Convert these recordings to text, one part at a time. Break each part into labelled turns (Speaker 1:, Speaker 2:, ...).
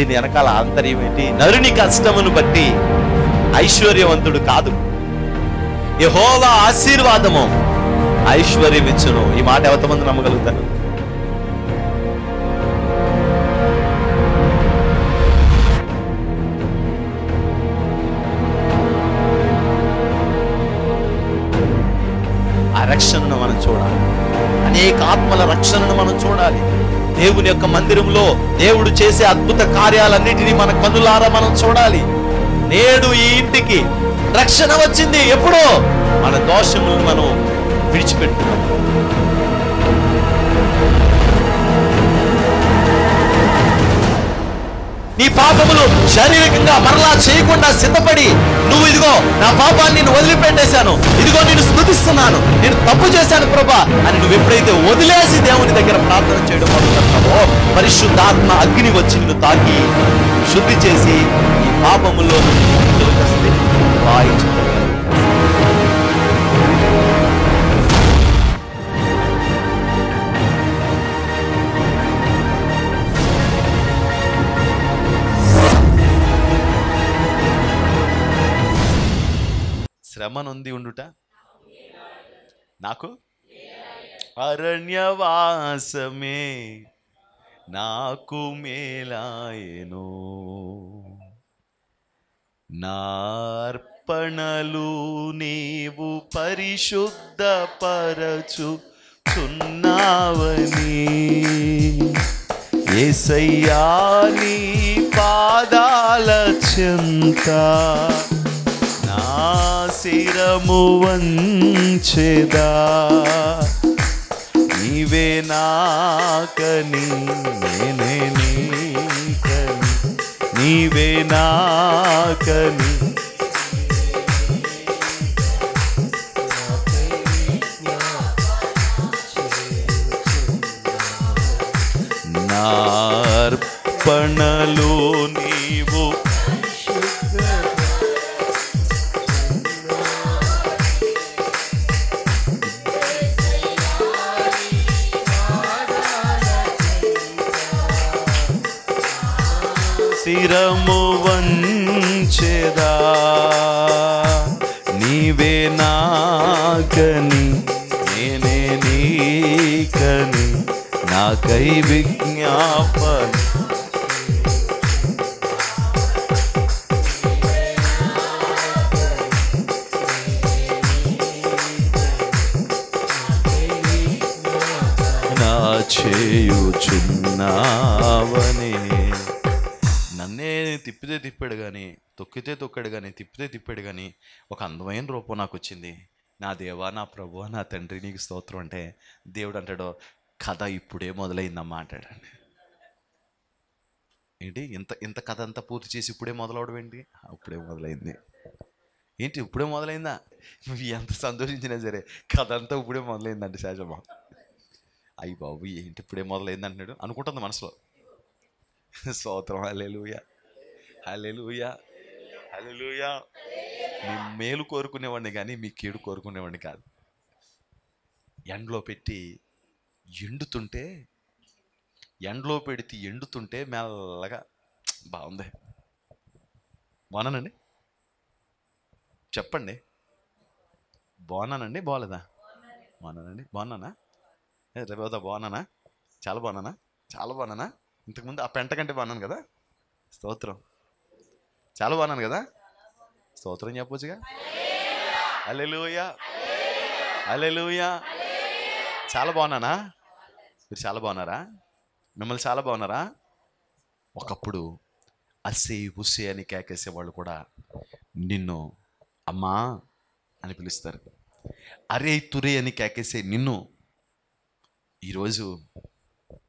Speaker 1: దీని వెనకాల ఆంతర్యం ఏంటి నరుని కష్టమును బట్టి ఐశ్వర్యవంతుడు కాదు యహోవా ఆశీర్వాదము ఐశ్వర్యం ఇచ్చును ఈ మాట ఎంతమంది నమ్మగలుగుతారు ఆ రక్షణను మనం చూడాలి అనేక ఆత్మల రక్షణను మనం చూడాలి దేవుని యొక్క మందిరంలో దేవుడు చేసే అద్భుత కార్యాలన్నిటినీ మన కనులారా మనం చూడాలి నేడు ఈ ఇంటికి రక్షణ వచ్చింది ఎప్పుడో మన దోషములను మనం విడిచిపెట్టుకున్నాం నీ పాపములు శారీరకంగా మరలా చేయకుండా సిద్ధపడి నువ్వు ఇదిగో నా పాపాన్ని నేను వదిలిపెట్టేశాను ఇదిగో నేను స్మృతిస్తున్నాను నేను తప్పు చేశాను ప్రభా అని నువ్వు ఎప్పుడైతే వదిలేసి దేవుని దగ్గర ప్రార్థన చేయడం అనుకుంటున్నావో పరిశుద్ధాత్మ అగ్ని వచ్చి నిన్ను తాకి శుద్ధి చేసి ఈ పాపములో వాయించుకో శ్రమ నొంది ఉండుట నాకు అరణ్యవాసమే నాకు మేలాయను నార్పణలు నీవు పరచు చున్నావని ఏసయ్యా నీ పాదాల చెంత శిరము వంచెదా నీవే నాకని నేనే నీకని నీవే నాకని నార్పణలో నీవు నా చేయుచున్నావనే నన్నే తిప్పితే తిప్పాడు కానీ తొక్కితే తొక్కాడు కానీ తిప్పితే తిప్పాడు కానీ ఒక అందమైన రూపం నాకు వచ్చింది నా దేవా నా ప్రభు నా తండ్రి నీకు స్తోత్రం అంటే దేవుడు అంటాడు కథ ఇప్పుడే మొదలైందమ్మా అంటాడు ఏంటి ఇంత ఇంత కథ అంతా పూర్తి చేసి ఇప్పుడే మొదలవడం ఏంటి అప్పుడే మొదలైంది ఏంటి ఇప్పుడే మొదలైందా ఎంత సంతోషించినా సరే కథ అంతా ఇప్పుడే మొదలైందండి సహజమా అయ్యి బాబు ఏంటి ఇప్పుడే మొదలైంది అంటున్నాడు అనుకుంటుంది మనసులో స్తోత్రం హలెలుయ హలెలుయ హలెలుయ మీ మేలు కోరుకునేవాడిని కానీ మీ కీడు కోరుకునేవాడిని కాదు ఎండలో పెట్టి ఎండుతుంటే ఎండలో పెడితే ఎండుతుంటే మెల్లగా బాగుంది బాగున్నానండి చెప్పండి బాగున్నానండి బాగలేదా బాగున్నానండి బాగున్నానా రవిదా బాగున్నానా చాలా బాగున్నానా చాలా బాగున్నానా ఇంతకుముందు ఆ పెంట కంటే బాగున్నాను కదా స్తోత్రం చాలా బాగున్నాను కదా స్తోత్రం చెప్పొచ్చుగా అలెలుయా అలెలుయా చాలా బాగున్నానా మీరు చాలా బాగున్నారా మిమ్మల్ని చాలా బాగున్నారా ఒకప్పుడు అసే ఉసే అని కేకేసే వాళ్ళు కూడా నిన్ను అమ్మా అని పిలుస్తారు అరే తురే అని కేకేసే నిన్ను ఈరోజు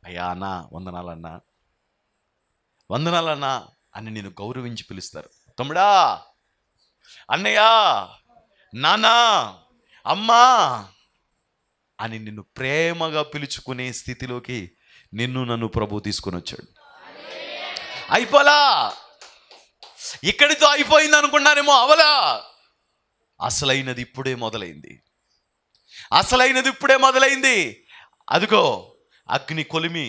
Speaker 1: అయ్యా అన్న వందనాలన్నా వందనాలన్నా అని నేను గౌరవించి పిలుస్తారు తమ్ముడా అన్నయ్య నానా అమ్మా అని నిన్ను ప్రేమగా పిలుచుకునే స్థితిలోకి నిన్ను నన్ను ప్రభు తీసుకుని వచ్చాడు అయిపోలా ఇక్కడితో అయిపోయింది అనుకున్నానేమో అవలా అసలైనది ఇప్పుడే మొదలైంది అసలైనది ఇప్పుడే మొదలైంది అదిగో అగ్ని కొలిమి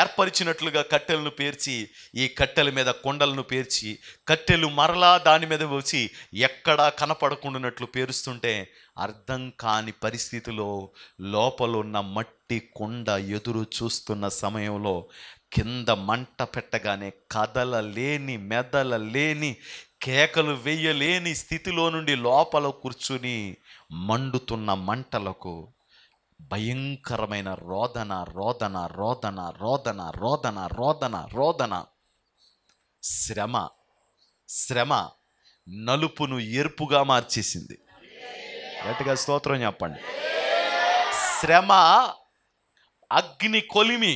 Speaker 1: ఏర్పరిచినట్లుగా కట్టెలను పేర్చి ఈ కట్టెల మీద కొండలను పేర్చి కట్టెలు మరలా దాని మీద వచ్చి ఎక్కడా కనపడకుండానట్లు పేరుస్తుంటే అర్థం కాని పరిస్థితిలో లోపలున్న మట్టి కొండ ఎదురు చూస్తున్న సమయంలో కింద మంట పెట్టగానే కదలలేని లేని కేకలు వేయలేని స్థితిలో నుండి లోపల కూర్చుని మండుతున్న మంటలకు భయంకరమైన రోదన రోదన రోదన రోదన రోదన రోదన రోదన శ్రమ శ్రమ నలుపును ఎరుపుగా మార్చేసింది గట్టిగా స్తోత్రం చెప్పండి శ్రమ అగ్ని కొలిమి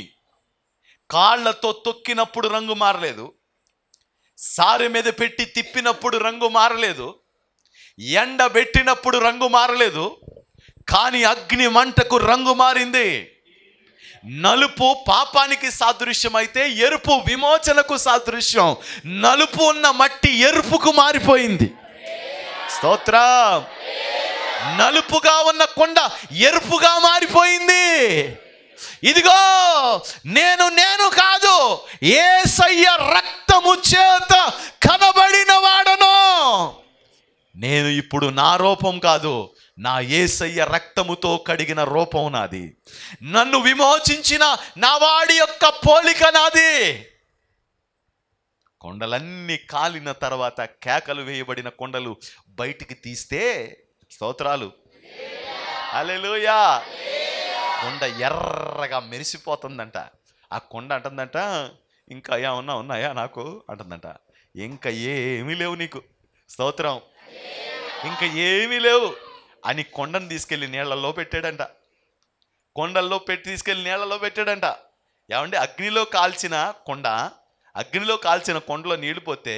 Speaker 1: కాళ్లతో తొక్కినప్పుడు రంగు మారలేదు సారి మీద పెట్టి తిప్పినప్పుడు రంగు మారలేదు ఎండబెట్టినప్పుడు రంగు మారలేదు కానీ అగ్ని మంటకు రంగు మారింది నలుపు పాపానికి అయితే ఎరుపు విమోచనకు సాదృశ్యం నలుపు ఉన్న మట్టి ఎరుపుకు మారిపోయింది స్తోత్ర నలుపుగా ఉన్న కొండ ఎరుపుగా మారిపోయింది ఇదిగో నేను నేను కాదు ఏసయ్య రక్తము చేత కనబడిన వాడను నేను ఇప్పుడు నా రూపం కాదు నా ఏసయ్య రక్తముతో కడిగిన రూపం నాది నన్ను విమోచించిన నా వాడి యొక్క పోలిక నాది కొండలన్నీ కాలిన తర్వాత కేకలు వేయబడిన కొండలు బయటికి తీస్తే స్తోత్రాలు అలెలుయా కొండ ఎర్రగా మెరిసిపోతుందంట ఆ కొండ అంటుందంట ఇంకా ఏమన్నా ఉన్నాయా నాకు అంటుందంట ఇంకా ఏమీ లేవు నీకు స్తోత్రం ఇంకా ఏమీ లేవు అని కొండను తీసుకెళ్ళి నీళ్లలో పెట్టాడంట కొండల్లో పెట్టి తీసుకెళ్ళి నీళ్లలో పెట్టాడంట ఏమంటే అగ్నిలో కాల్చిన కొండ అగ్నిలో కాల్చిన కొండలో నీళ్లు పోతే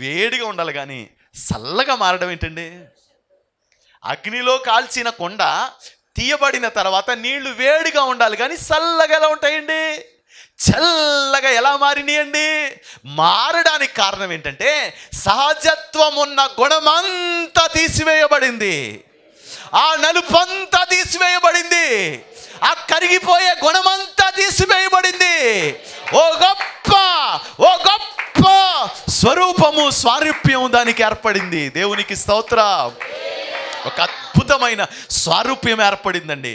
Speaker 1: వేడిగా ఉండాలి కానీ చల్లగా మారడం ఏంటండి అగ్నిలో కాల్చిన కొండ తీయబడిన తర్వాత నీళ్లు వేడిగా ఉండాలి కానీ చల్లగా ఎలా ఉంటాయండి చల్లగా ఎలా మారినాయండి మారడానికి కారణం ఏంటంటే సహజత్వం ఉన్న గుణమంతా తీసివేయబడింది ఆ నలుపంతా తీసివేయబడింది ఆ కరిగిపోయే గుణమంతా తీసివేయబడింది ఓ గొప్ప ఓ గొప్ప స్వరూపము స్వారూప్యము దానికి ఏర్పడింది దేవునికి స్తోత్ర ఒక అద్భుతమైన స్వారూప్యం ఏర్పడిందండి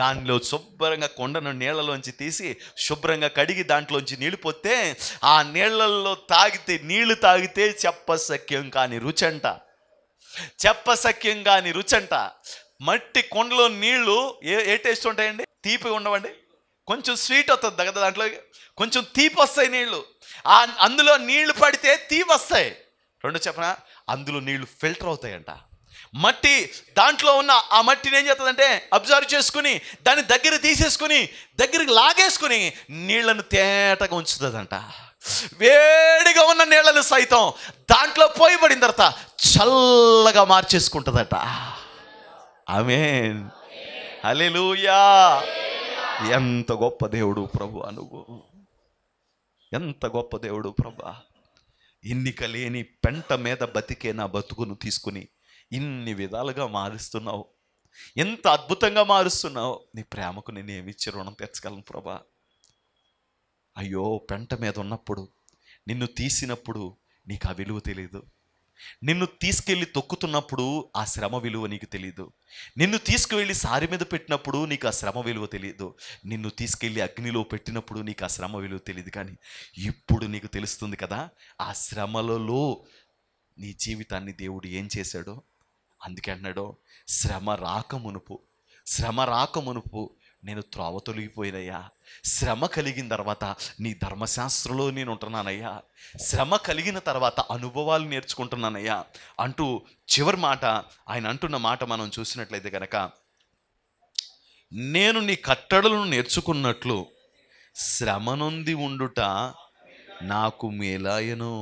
Speaker 1: దానిలో శుభ్రంగా కొండను నీళ్ళలోంచి తీసి శుభ్రంగా కడిగి దాంట్లోంచి నీళ్ళు పోతే ఆ నీళ్ళల్లో తాగితే నీళ్లు తాగితే చెప్పసక్యం కాని రుచి అంట చెప్పసఖ్యం కాని రుచంట మట్టి కొండలో నీళ్లు ఏ ఏ టేస్ట్ ఉంటాయండి తీపి ఉండవండి కొంచెం స్వీట్ వస్తుంది దగ్గర దాంట్లో కొంచెం తీపి వస్తాయి నీళ్లు అందులో నీళ్లు పడితే తీపి వస్తాయి రెండు చెప్పనా అందులో నీళ్లు ఫిల్టర్ అవుతాయంట మట్టి దాంట్లో ఉన్న ఆ మట్టిని ఏం చేస్తుందంటే అబ్జర్వ్ చేసుకుని దాన్ని దగ్గర తీసేసుకుని దగ్గరికి లాగేసుకుని నీళ్లను తేటగా ఉంచుతుందంట వేడిగా ఉన్న నీళ్ళలు సైతం దాంట్లో పోయి పడిన తర్వాత చల్లగా మార్చేసుకుంటుందట ఆమెన్ అలెలుయా ఎంత గొప్ప దేవుడు ప్రభు అనుగు ఎంత గొప్ప దేవుడు ప్రభా ఎన్నిక లేని పెంట మీద బతికే నా బతుకును తీసుకుని ఇన్ని విధాలుగా మారుస్తున్నావు ఎంత అద్భుతంగా మారుస్తున్నావు నీ ప్రేమకు నేను ఏమిచ్చి రుణం తెచ్చగలను ప్రభా అయ్యో పెంట మీద ఉన్నప్పుడు నిన్ను తీసినప్పుడు నీకు ఆ విలువ తెలియదు నిన్ను తీసుకెళ్ళి తొక్కుతున్నప్పుడు ఆ శ్రమ విలువ నీకు తెలియదు నిన్ను తీసుకువెళ్ళి సారి మీద పెట్టినప్పుడు నీకు ఆ శ్రమ విలువ తెలియదు నిన్ను తీసుకెళ్ళి అగ్నిలో పెట్టినప్పుడు నీకు ఆ శ్రమ విలువ తెలియదు కానీ ఇప్పుడు నీకు తెలుస్తుంది కదా ఆ శ్రమలలో నీ జీవితాన్ని దేవుడు ఏం చేశాడో అందుకే అన్నాడో శ్రమ రాక మునుపు శ్రమ రాక మునుపు నేను త్రోవ తొలగిపోయినయ్యా శ్రమ కలిగిన తర్వాత నీ ధర్మశాస్త్రంలో నేను ఉంటున్నానయ్యా శ్రమ కలిగిన తర్వాత అనుభవాలు నేర్చుకుంటున్నానయ్యా అంటూ చివరి మాట ఆయన అంటున్న మాట మనం చూసినట్లయితే కనుక నేను నీ కట్టడలను నేర్చుకున్నట్లు శ్రమనొంది ఉండుట నాకు మేలాయను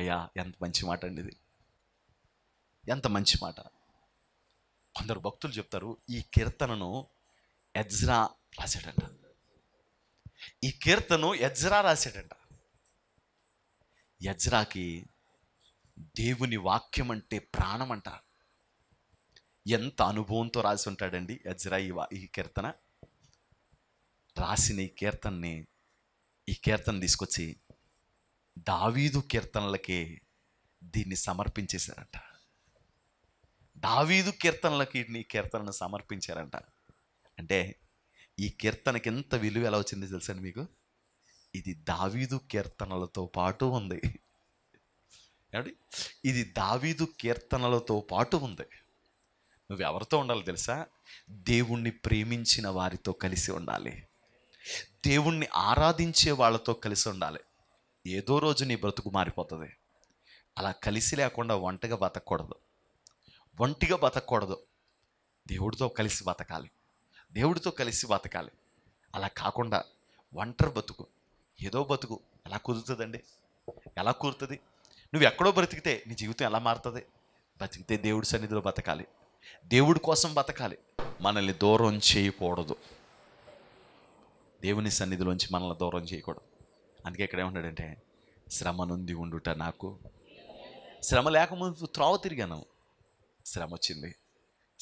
Speaker 1: అయ్యా ఎంత మంచి మాట అండి ఇది ఎంత మంచి మాట కొందరు భక్తులు చెప్తారు ఈ కీర్తనను ఎజ్రా రాశాడంట ఈ కీర్తను ఎజ్రా రాశాడంట ఎజ్రాకి దేవుని వాక్యం అంటే ప్రాణం అంట ఎంత అనుభవంతో రాసి ఉంటాడండి ఎజ్రా ఈ ఈ కీర్తన రాసిన ఈ కీర్తనని ఈ కీర్తన తీసుకొచ్చి దావీదు కీర్తనలకే దీన్ని సమర్పించేశారంట దావీదు కీర్తనలకి ఈ కీర్తనను సమర్పించారంట అంటే ఈ కీర్తనకి ఎంత విలువ ఎలా వచ్చింది తెలుసండి మీకు ఇది దావీదు కీర్తనలతో పాటు ఉంది ఏమండి ఇది దావీదు కీర్తనలతో పాటు ఉంది నువ్వు ఎవరితో ఉండాలి తెలుసా దేవుణ్ణి ప్రేమించిన వారితో కలిసి ఉండాలి దేవుణ్ణి ఆరాధించే వాళ్ళతో కలిసి ఉండాలి ఏదో రోజు నీ బ్రతుకు మారిపోతుంది అలా కలిసి లేకుండా ఒంటగా బతకూడదు ఒంటిగా బతకూడదు దేవుడితో కలిసి బతకాలి దేవుడితో కలిసి బతకాలి అలా కాకుండా ఒంటరి బతుకు ఏదో బతుకు ఎలా కుదురుతుందండి ఎలా కూరుతుంది నువ్వు ఎక్కడో బ్రతికితే నీ జీవితం ఎలా మారుతుంది బ్రతికితే దేవుడి సన్నిధిలో బతకాలి దేవుడి కోసం బతకాలి మనల్ని దూరం చేయకూడదు దేవుని సన్నిధిలోంచి మనల్ని దూరం చేయకూడదు అందుకే ఇక్కడ ఏమన్నాడంటే శ్రమ నుండి ఉండుట నాకు శ్రమ లేకముందు త్రోవ తిరిగాను శ్రమ వచ్చింది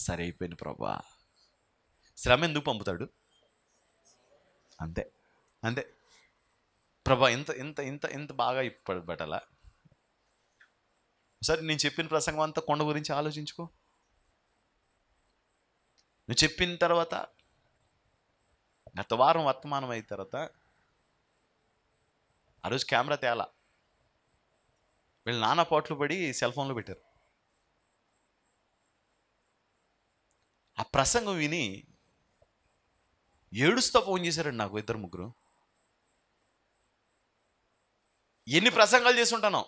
Speaker 1: సరే అయిపోయింది ప్రభా శ్రమ ఎందుకు పంపుతాడు అంతే అంతే ప్రభా ఎంత ఎంత ఎంత ఎంత బాగా పడబట్టాల సరే నేను చెప్పిన ప్రసంగం అంతా కొండ గురించి ఆలోచించుకో నువ్వు చెప్పిన తర్వాత గత వారం వర్తమానం అయిన తర్వాత ఆ రోజు కెమెరా తేలా వీళ్ళు నానా పాటలు పడి సెల్ ఫోన్లో పెట్టారు ఆ ప్రసంగం విని ఏడుస్తా ఫోన్ చేశారండి నాకు ఇద్దరు ముగ్గురు ఎన్ని ప్రసంగాలు చేసి ఉంటాను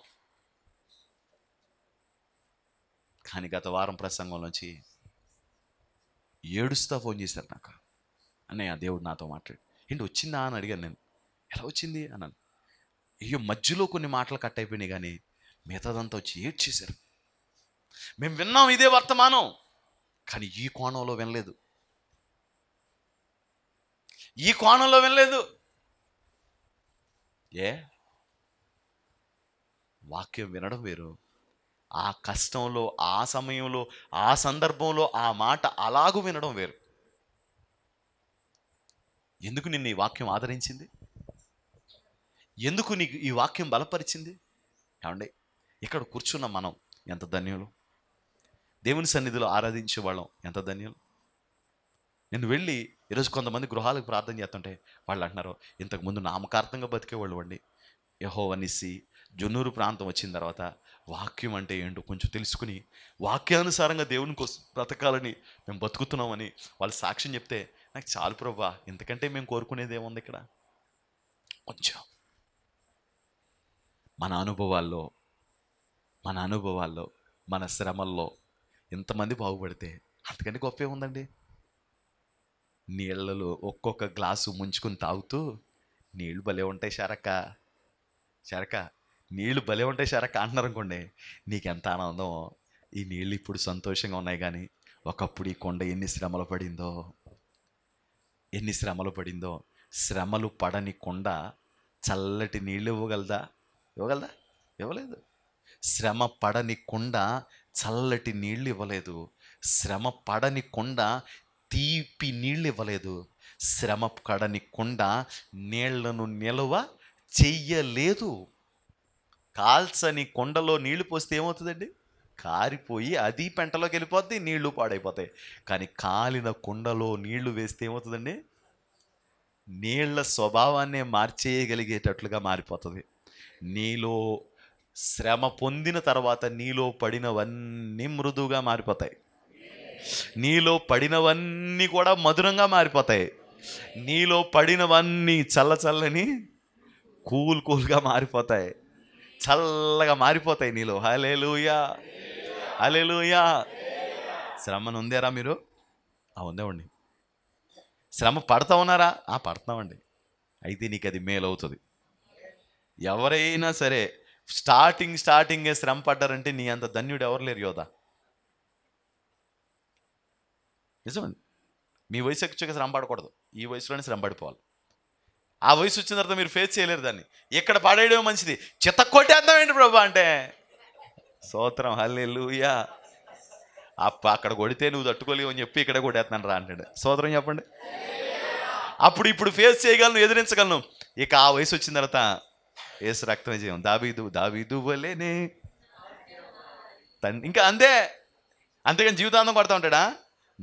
Speaker 1: కానీ గత వారం ప్రసంగంలోంచి ఏడుస్తా ఫోన్ చేశారు నాకు అన్నయ్య దేవుడు నాతో మాట్లాడు ఏంటి వచ్చిందా అని అడిగాను నేను ఎలా వచ్చింది అన్నాను అయ్యో మధ్యలో కొన్ని మాటలు కట్ అయిపోయినాయి కానీ మిగతాదంతా వచ్చి ఏడ్చేశారు మేము విన్నాం ఇదే వర్తమానం కానీ ఈ కోణంలో వినలేదు ఈ కోణంలో వినలేదు ఏ వాక్యం వినడం వేరు ఆ కష్టంలో ఆ సమయంలో ఆ సందర్భంలో ఆ మాట అలాగూ వినడం వేరు ఎందుకు నిన్ను ఈ వాక్యం ఆదరించింది ఎందుకు నీకు ఈ వాక్యం బలపరిచింది కావండి ఇక్కడ కూర్చున్న మనం ఎంత ధన్యులు దేవుని సన్నిధిలో ఆరాధించే వాళ్ళం ఎంత ధన్యులు నేను వెళ్ళి ఈరోజు కొంతమంది గృహాలకు ప్రార్థన చేస్తుంటే వాళ్ళు అంటున్నారు ఇంతకుముందు నామకార్థంగా బతికేవాళ్ళు అండి యహోవనిసి జొన్నూరు ప్రాంతం వచ్చిన తర్వాత వాక్యం అంటే ఏంటో కొంచెం తెలుసుకుని వాక్యానుసారంగా దేవుని కోసం బ్రతకాలని మేము బతుకుతున్నామని వాళ్ళు సాక్ష్యం చెప్తే నాకు చాలు ప్రభా ఎందుకంటే మేము కోరుకునేది ఏముంది ఇక్కడ కొంచెం మన అనుభవాల్లో మన అనుభవాల్లో మన శ్రమల్లో ఎంతమంది బాగుపడితే అంతకంటే గొప్ప ఏముందండి నీళ్ళలో ఒక్కొక్క గ్లాసు ముంచుకుని తాగుతూ నీళ్లు భలే ఉంటాయి శరక శరక నీళ్లు భలే ఉంటాయి శరక అంటున్నారు అనుకోండి నీకెంత ఆనందం ఈ నీళ్ళు ఇప్పుడు సంతోషంగా ఉన్నాయి కానీ ఒకప్పుడు ఈ కొండ ఎన్ని శ్రమలు పడిందో ఎన్ని శ్రమలు పడిందో శ్రమలు పడని కొండ చల్లటి నీళ్ళు ఇవ్వగలదా ఇవ్వగలదా ఇవ్వలేదు శ్రమ పడని కొండ చల్లటి నీళ్ళు ఇవ్వలేదు శ్రమ పడని కొండ తీపి నీళ్ళు ఇవ్వలేదు శ్రమ కడని కుండ నీళ్లను నిలువ చెయ్యలేదు కాల్చని కొండలో నీళ్లు పోస్తే ఏమవుతుందండి కారిపోయి అది పెంటలోకి వెళ్ళిపోద్ది నీళ్లు పాడైపోతాయి కానీ కాలిన కుండలో నీళ్లు వేస్తే ఏమవుతుందండి నీళ్ల స్వభావాన్ని మార్చేయగలిగేటట్లుగా మారిపోతుంది నీలో శ్రమ పొందిన తర్వాత నీలో పడినవన్నీ మృదువుగా మారిపోతాయి నీలో పడినవన్నీ కూడా మధురంగా మారిపోతాయి నీలో పడినవన్నీ చల్ల చల్లని కూల్ కూల్గా మారిపోతాయి చల్లగా మారిపోతాయి నీలో హలేలుయా హలేలుయా శ్రమను ఉందేరా మీరు ఆ ఉందేవండి శ్రమ పడతా ఉన్నారా ఆ పడతామండి అయితే నీకు అది మేలు అవుతుంది ఎవరైనా సరే స్టార్టింగ్ స్టార్టింగే శ్రమ పడ్డారంటే నీ అంత ధన్యుడు ఎవరు లేరు యోధా నిజమండి మీ వయసు ఎక్కువ శ్రమ పడకూడదు ఈ వయసులోనే శ్రమ పడిపోవాలి ఆ వయసు వచ్చిన తర్వాత మీరు ఫేస్ చేయలేరు దాన్ని ఇక్కడ పడేయడం మంచిది చిత్త కొట్టేద్దాం ఏంటి ప్రభు అంటే సోత్రం హల్లే లూయా అప్ప అక్కడ కొడితే నువ్వు తట్టుకోలేవు అని చెప్పి ఇక్కడ కొట్టేస్తాను రా అంటే సోదరం చెప్పండి అప్పుడు ఇప్పుడు ఫేస్ చేయగలను ఎదిరించగలను ఇక ఆ వయసు వచ్చిన తర్వాత ఏసు రక్తమే చేయం దాబీదు దాబీదు వలేనే ఇంకా అంతే అంతేగాని జీవితాంతం కొడతా ఉంటాడా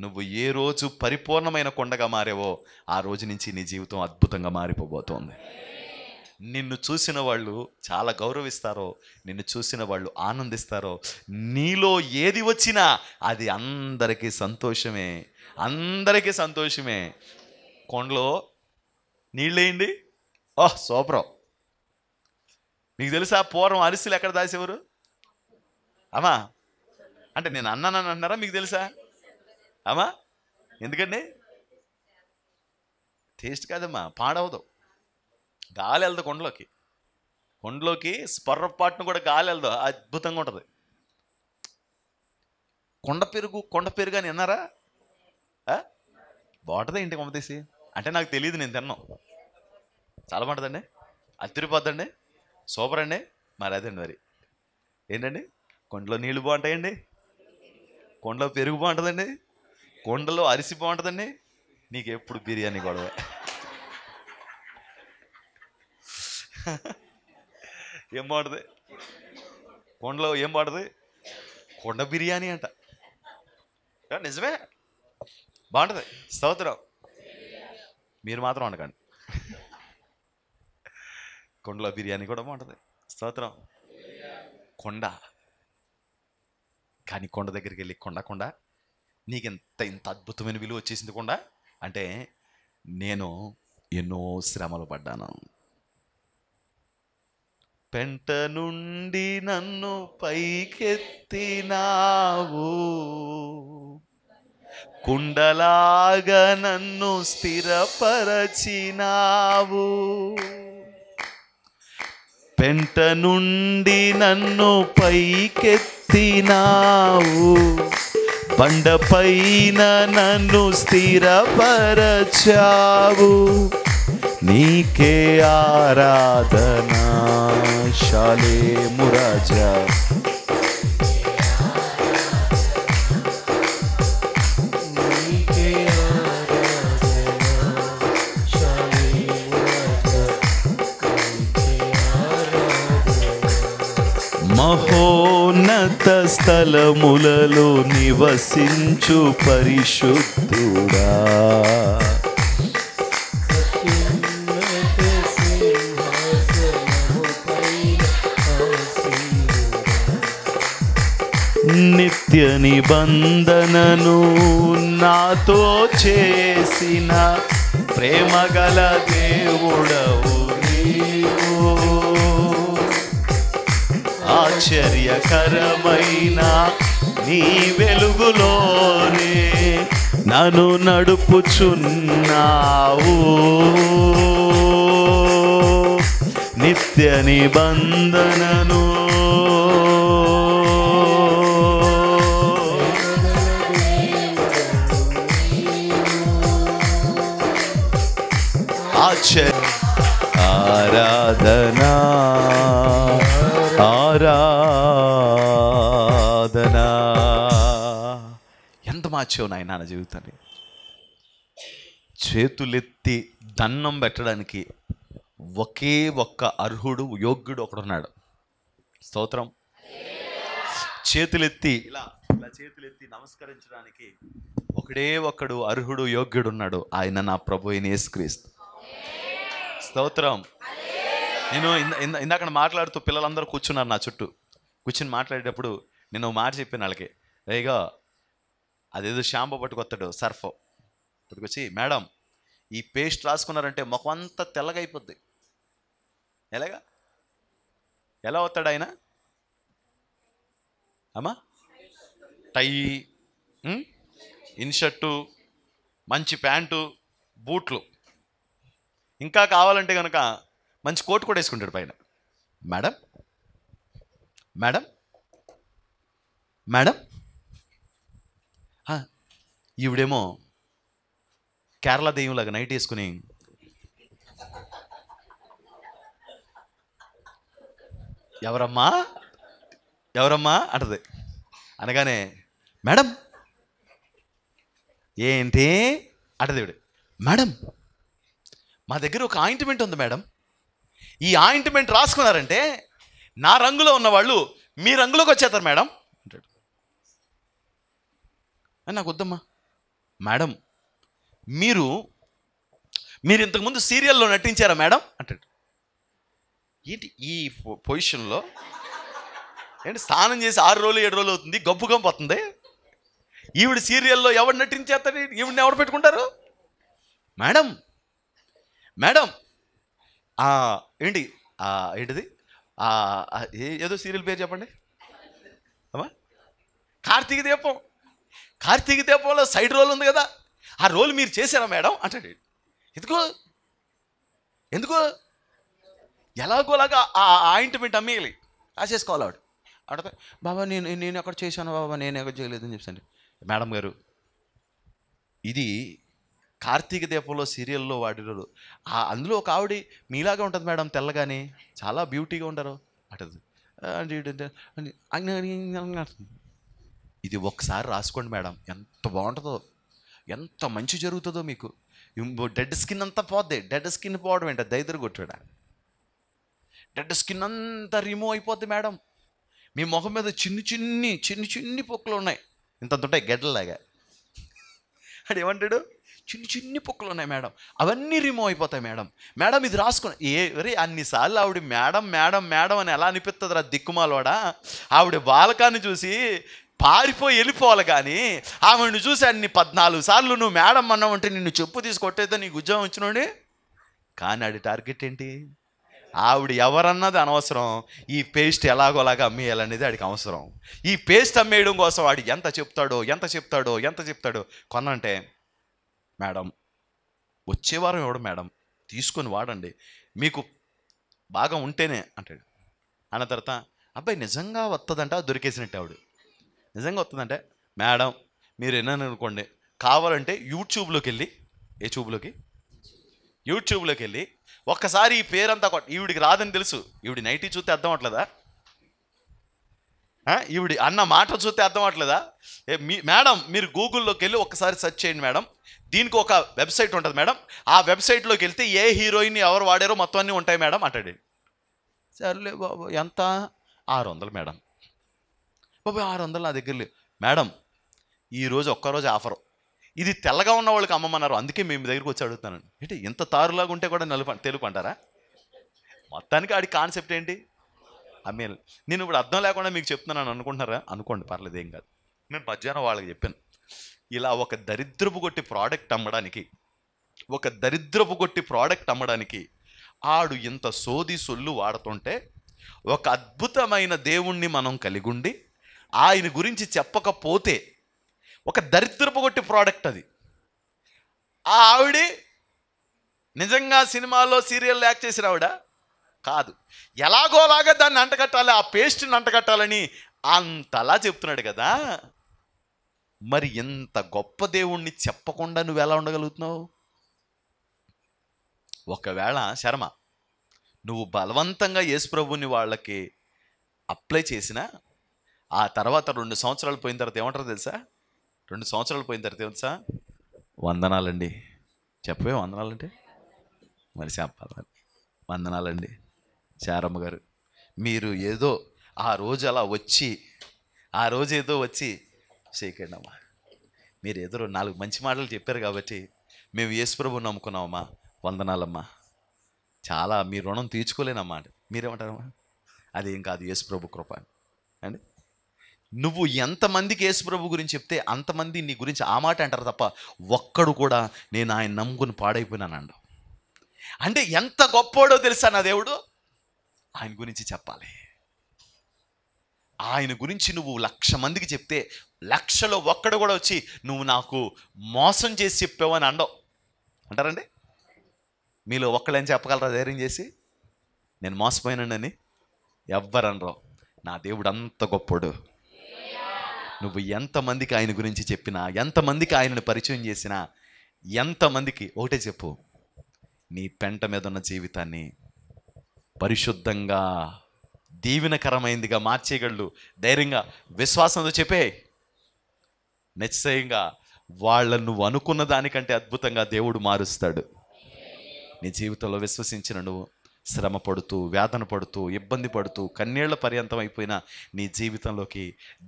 Speaker 1: నువ్వు ఏ రోజు పరిపూర్ణమైన కొండగా మారేవో ఆ రోజు నుంచి నీ జీవితం అద్భుతంగా మారిపోబోతోంది నిన్ను చూసిన వాళ్ళు చాలా గౌరవిస్తారో నిన్ను చూసిన వాళ్ళు ఆనందిస్తారో నీలో ఏది వచ్చినా అది అందరికీ సంతోషమే అందరికీ సంతోషమే కొండలో నీళ్ళేయండి ఓహ్ సోపరం మీకు తెలుసా పూర్వం అరిసెలు ఎక్కడ దాసేవారు అమ్మా అంటే నేను అన్నానని అన్నారా మీకు తెలుసా అమ్మా ఎందుకండి టేస్ట్ కాదమ్మా పాడవదు గాలి వెళ్దు కొండలోకి కొండలోకి స్పర్రపాటును కూడా గాలి వెళ్దు అద్భుతంగా ఉంటుంది కొండ పెరుగు కొండ పెరుగు అని విన్నారా బాగుంటుంది ఇంటికి అమ్మతీసి అంటే నాకు తెలియదు నేను తిన్నాం చాలా బాగుంటుందండి అతిరిపోద్దండి సూపర్ అండి మరి అదండి మరి ఏంటండి కొండలో నీళ్ళు బాగుంటాయండి కొండలో పెరుగు బాగుంటుందండి కొండలో అరిసి బాగుంటుందండి నీకు ఎప్పుడు బిర్యానీ గొడవ ఏం బాగుంటుంది కొండలో ఏం బాగుంటుంది కొండ బిర్యానీ అంట నిజమే బాగుంటుంది స్తోత్రం మీరు మాత్రం అనకండి కొండలో బిర్యానీ కూడా బాగుంటుంది స్తోత్రం కొండ కానీ కొండ దగ్గరికి వెళ్ళి కొండ కొండ నీకు ఇంత ఇంత అద్భుతమైన విలువ వచ్చేసింది కూడా అంటే నేను ఎన్నో శ్రమలు పడ్డాను పెంట నుండి నన్ను పైకెత్తినావు కుండలాగా నన్ను స్థిరపరచినావు పెంట నుండి నన్ను పైకెత్తినావు बंदपई ननू स्थिर परचावू 니케 আরাದನ ಶಾಲೇ ಮುರಾಜಾ 니케 আরাದನ ಶಾಲೇ ಮುರಾಜಾ 니케 আরাದನ ಮಹಾ స్థలములలో నివసించు పరిశుద్ధుడా నిత్య నిబంధనను నాతో చేసిన ప్రేమగల దేవుడవు ఆశ్చర్యకరమైన నీ వెలుగులోనే నను నడుపుచున్నావు నిత్య నిబంధనను ఆరాధన మార్చావు నాయన నా జీవితాన్ని చేతులెత్తి దండం పెట్టడానికి ఒకే ఒక్క అర్హుడు యోగ్యుడు ఒకడున్నాడు స్తోత్రం
Speaker 2: చేతులెత్తి
Speaker 1: ఇలా ఇలా చేతులెత్తి నమస్కరించడానికి ఒకడే ఒకడు అర్హుడు యోగ్యుడు ఉన్నాడు ఆయన నా ప్రభు అయిన క్రీస్తు స్తోత్రం నేను ఇందాక మాట్లాడుతూ పిల్లలందరూ కూర్చున్నారు నా చుట్టూ కూర్చుని మాట్లాడేటప్పుడు నేను మాట చెప్పిన వాళ్ళకి రేగా అదేదో షాంపూ పట్టుకొస్తాడు సర్ఫ్ పట్టుకొచ్చి మేడం ఈ పేస్ట్ రాసుకున్నారంటే ముఖం అంతా తెల్లగైపోద్ది ఎలాగా ఎలా అవుతాడు ఆయన అమ్మా టై ఇన్షర్టు మంచి ప్యాంటు బూట్లు ఇంకా కావాలంటే కనుక మంచి కోట్ కూడా వేసుకుంటాడు పైన మేడం మేడం మేడం ఈవిడేమో కేరళ దెయ్యంలాగా నైట్ వేసుకుని ఎవరమ్మా ఎవరమ్మా అంటది అనగానే మేడం ఏంటి అంటదేవిడు మేడం మా దగ్గర ఒక ఆయింట్మెంట్ ఉంది మేడం ఈ ఆయింట్మెంట్ రాసుకున్నారంటే నా రంగులో ఉన్నవాళ్ళు మీ రంగులోకి వచ్చేస్తారు మేడం అంటాడు నాకు వద్దమ్మా మేడం మీరు మీరు ఇంతకుముందు సీరియల్లో నటించారా మేడం అంటాడు ఏంటి ఈ పొజిషన్లో ఏంటి స్నానం చేసి ఆరు రోజులు ఏడు రోజులు అవుతుంది గబ్బు గంపు వస్తుంది ఈవిడ సీరియల్లో ఎవరు నటించేస్తాడు ఈవిడిని ఎవరు పెట్టుకుంటారు మేడం మేడం ఏంటి ఏంటిది ఏదో సీరియల్ పేరు చెప్పండి అమ్మా కార్తీక దీపం కార్తీక దీపంలో సైడ్ రోల్ ఉంది కదా ఆ రోల్ మీరు చేశారా మేడం అంటాడు ఎందుకో ఎందుకో ఎలాగోలాగా ఆ ఆయింట్మెంట్ అమ్మేయాలి రాసేసుకోవాలి ఆవిడ అడితే బాబా నేను నేను ఎక్కడ చేశాను బాబా నేను ఎక్కడ చేయలేదు అని చెప్పండి మేడం గారు ఇది కార్తీక దీపంలో సీరియల్లో వాడినారు అందులో ఒక ఆవిడ మీలాగా ఉంటుంది మేడం తెల్లగానే చాలా బ్యూటీగా ఉంటారు అటది అంటే ఇది ఒకసారి రాసుకోండి మేడం ఎంత బాగుంటుందో ఎంత మంచి జరుగుతుందో మీకు డెడ్ స్కిన్ అంతా పోద్ది డెడ్ స్కిన్ పోవడం ఏంటి దైదరు కొట్టాడు డెడ్ స్కిన్ అంతా రిమూవ్ అయిపోద్ది మేడం మీ ముఖం మీద చిన్ని చిన్ని చిన్ని చిన్ని పొక్కులు ఉన్నాయి ఇంత ఉంటాయి గడ్డలాగా అది ఏమంటాడు చిన్ని చిన్ని పొక్కులు ఉన్నాయి మేడం అవన్నీ రిమూవ్ అయిపోతాయి మేడం మేడం ఇది రాసుకుని ఏ రే అన్నిసార్లు ఆవిడ మేడం మేడం మేడం అని ఎలా అనిపిస్తుంది రా దిక్కుమాలోడా ఆవిడ బాలకాన్ని చూసి పారిపోయి వెళ్ళిపోవాలి కానీ ఆమెను చూశాను నీ పద్నాలుగు సార్లు నువ్వు మేడం అన్నావు అంటే నిన్ను చెప్పు తీసుకొట్టేదో నీకు ఉద్యోగం ఇచ్చినండి కానీ ఆడి టార్గెట్ ఏంటి ఆవిడ ఎవరన్నది అనవసరం ఈ పేస్ట్ ఎలాగోలాగా అమ్మేయాలనేది ఆడికి అవసరం ఈ పేస్ట్ అమ్మేయడం కోసం వాడు ఎంత చెప్తాడో ఎంత చెప్తాడో ఎంత చెప్తాడో కొనంటే మేడం వచ్చే వారం మేడం తీసుకొని వాడండి మీకు బాగా ఉంటేనే అంటాడు అన్న తర్వాత అబ్బాయి నిజంగా వస్తుందంట దొరికేసినట్టు ఆవిడు నిజంగా వస్తుందంటే మేడం మీరు విన్నాను అనుకోండి కావాలంటే యూట్యూబ్లోకి వెళ్ళి ఏ చూబ్లోకి యూట్యూబ్లోకి వెళ్ళి ఒక్కసారి ఈ పేరంతా ఈవిడికి రాదని తెలుసు ఈవిడి నైటీ చూస్తే అర్థం అవట్లేదా ఈవిడి అన్న మాట చూస్తే అర్థం అవట్లేదా మీ మేడం మీరు గూగుల్లోకి వెళ్ళి ఒక్కసారి సెర్చ్ చేయండి మేడం దీనికి ఒక వెబ్సైట్ ఉంటుంది మేడం ఆ వెబ్సైట్లోకి వెళ్తే ఏ హీరోయిన్ ఎవరు వాడారో మొత్తం అన్నీ ఉంటాయి మేడం అంటాడు సర్లే బాబు ఎంత ఆరు వందలు మేడం ముప్పై ఆరు వందలు నా దగ్గర లేవు మేడం ఈరోజు ఒక్కరోజు ఆఫరు ఇది తెల్లగా ఉన్న వాళ్ళకి అమ్మమన్నారు అందుకే మేము దగ్గరికి వచ్చి అడుగుతున్నాను ఏంటి ఇంత తారులాగా ఉంటే కూడా నలుపు తెలుపు అంటారా మొత్తానికి ఆడి కాన్సెప్ట్ ఏంటి అమ్మే నేను ఇప్పుడు అర్థం లేకుండా మీకు చెప్తున్నాను అనుకుంటున్నారా అనుకోండి పర్లేదు ఏం కాదు మేము మధ్యాహ్నం వాళ్ళకి చెప్పాను ఇలా ఒక దరిద్రపు కొట్టి ప్రోడక్ట్ అమ్మడానికి ఒక దరిద్రపు కొట్టి ప్రోడక్ట్ అమ్మడానికి ఆడు ఇంత సోది సొల్లు వాడుతుంటే ఒక అద్భుతమైన దేవుణ్ణి మనం కలిగుండి ఆయన గురించి చెప్పకపోతే ఒక దరిద్రపు కొట్టి ప్రోడక్ట్ అది ఆ ఆవిడే నిజంగా సినిమాలో సీరియల్ యాక్ట్ చేసిన ఆవిడ కాదు ఎలాగోలాగా దాన్ని అంటగట్టాలి ఆ పేస్ట్ని అంటగట్టాలని అంతలా చెప్తున్నాడు కదా మరి ఇంత గొప్ప దేవుణ్ణి చెప్పకుండా నువ్వు ఎలా ఉండగలుగుతున్నావు ఒకవేళ శర్మ నువ్వు బలవంతంగా ప్రభుని వాళ్ళకి అప్లై చేసినా ఆ తర్వాత రెండు సంవత్సరాలు పోయిన తర్వాత ఏమంటారు తెలుసా రెండు సంవత్సరాలు పోయిన తర్వాత తెలుసా వందనాలండి చెప్పవే వందనాలంటే మరి చెప్పాలి వందనాలండి శారమ్మ గారు మీరు ఏదో ఆ రోజు అలా వచ్చి ఆ రోజు ఏదో వచ్చి చేయకండి అమ్మా మీరు ఏదో నాలుగు మంచి మాటలు చెప్పారు కాబట్టి మేము యేసుప్రభు నమ్ముకున్నామమ్మా వందనాలమ్మా చాలా మీ రుణం తీర్చుకోలేనమ్మా మీరేమంటారమ్మా అది అదేం కాదు యేసుప్రభు కృప అండి నువ్వు ఎంతమందికి యేసుప్రభు గురించి చెప్తే అంతమంది నీ గురించి ఆ మాట అంటారు తప్ప ఒక్కడు కూడా నేను ఆయన నమ్ముకుని పాడైపోయినానండు అంటే ఎంత గొప్పోడో తెలుసా నా దేవుడు ఆయన గురించి చెప్పాలి ఆయన గురించి నువ్వు లక్ష మందికి చెప్తే లక్షలో ఒక్కడు కూడా వచ్చి నువ్వు నాకు మోసం చేసి చెప్పావని అండవు అంటారండి మీలో ఒక్కడేం చెప్పగలరా ధైర్యం చేసి నేను మోసపోయినానని ఎవ్వరనరావు నా దేవుడు అంత గొప్పడు నువ్వు ఎంతమందికి ఆయన గురించి చెప్పినా ఎంతమందికి ఆయనను పరిచయం చేసినా ఎంతమందికి ఒకటే చెప్పు నీ పెంట మీద ఉన్న జీవితాన్ని పరిశుద్ధంగా దీవెనకరమైందిగా మార్చేయగళ్ళు ధైర్యంగా విశ్వాసంతో చెప్పే నిశ్చయంగా వాళ్ళను నువ్వు అనుకున్న దానికంటే అద్భుతంగా దేవుడు మారుస్తాడు నీ జీవితంలో విశ్వసించిన నువ్వు శ్రమ పడుతూ వేదన పడుతూ ఇబ్బంది పడుతూ కన్నీళ్ల పర్యంతం అయిపోయిన నీ జీవితంలోకి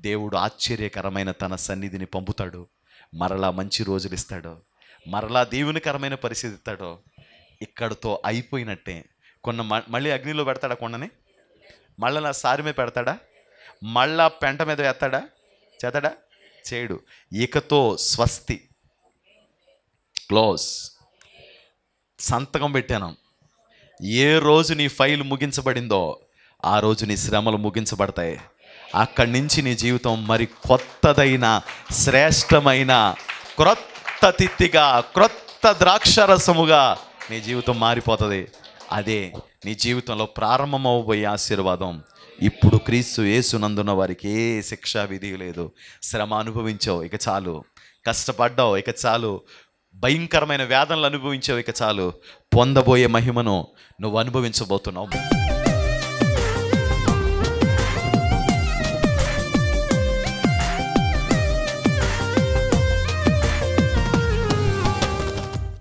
Speaker 1: దేవుడు ఆశ్చర్యకరమైన తన సన్నిధిని పంపుతాడు మరలా మంచి రోజులు ఇస్తాడు మరలా దేవునికరమైన పరిస్థితి ఇస్తాడో ఇక్కడతో అయిపోయినట్టే కొన్న మళ్ళీ అగ్నిలో పెడతాడా కొండని మళ్ళీ నా సారి మీద పెడతాడా మళ్ళా పెంట మీద వేస్తాడా చేతాడా చేయడు ఇకతో స్వస్తి క్లోజ్ సంతకం పెట్టాను ఏ రోజు నీ ఫైల్ ముగించబడిందో ఆ రోజు నీ శ్రమలు ముగించబడతాయి అక్కడి నుంచి నీ జీవితం మరి కొత్తదైన శ్రేష్టమైన క్రొత్త తిత్తిగా క్రొత్త ద్రాక్షరసముగా నీ జీవితం మారిపోతుంది అదే నీ జీవితంలో ప్రారంభమవబోయే ఆశీర్వాదం ఇప్పుడు క్రీస్తు యేసునందున్న వారికి ఏ శిక్షా విధి లేదు శ్రమ అనుభవించావు ఇక చాలు కష్టపడ్డావు ఇక చాలు భయంకరమైన వేదనలు అనుభవించేవి ఇక చాలు పొందబోయే మహిమను నువ్వు అనుభవించబోతున్నావు